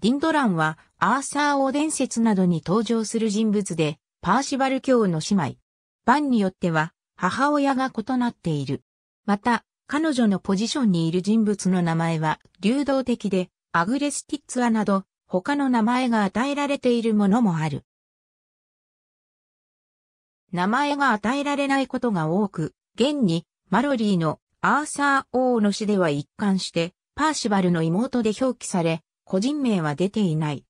ディンドランは、アーサー王伝説などに登場する人物で、パーシバル教の姉妹。番によっては、母親が異なっている。また、彼女のポジションにいる人物の名前は、流動的で、アグレスティッツアなど、他の名前が与えられているものもある。名前が与えられないことが多く、現に、マロリーのアーサー王の詩では一貫して、パーシバルの妹で表記され、個人名は出ていない。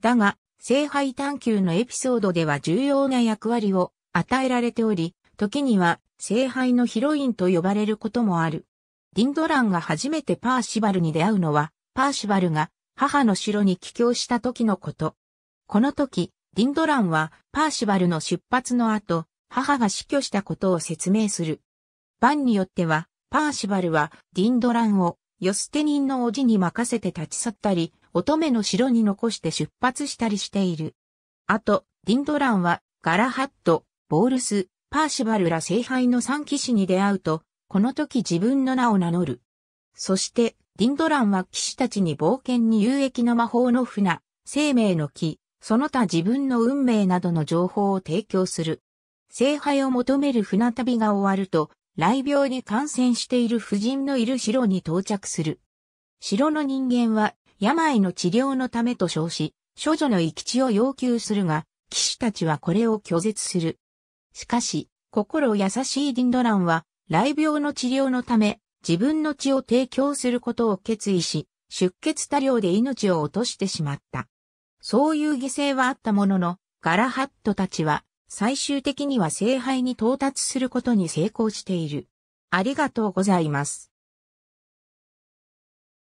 だが、聖杯探求のエピソードでは重要な役割を与えられており、時には聖杯のヒロインと呼ばれることもある。ディンドランが初めてパーシバルに出会うのは、パーシバルが母の城に帰郷した時のこと。この時、ディンドランはパーシバルの出発の後、母が死去したことを説明する。番によっては、パーシバルはディンドランをヨステニンの叔父に任せて立ち去ったり、乙女の城に残して出発したりしている。あと、ディンドランは、ガラハット、ボールス、パーシバルら聖杯の三騎士に出会うと、この時自分の名を名乗る。そして、ディンドランは騎士たちに冒険に有益な魔法の船、生命の木、その他自分の運命などの情報を提供する。聖杯を求める船旅が終わると、雷病に感染している婦人のいる城に到着する。城の人間は病の治療のためと称し、処女の生き地を要求するが、騎士たちはこれを拒絶する。しかし、心優しいディンドランは、雷病の治療のため、自分の血を提供することを決意し、出血多量で命を落としてしまった。そういう犠牲はあったものの、ガラハットたちは、最終的には聖杯に到達することに成功している。ありがとうございます。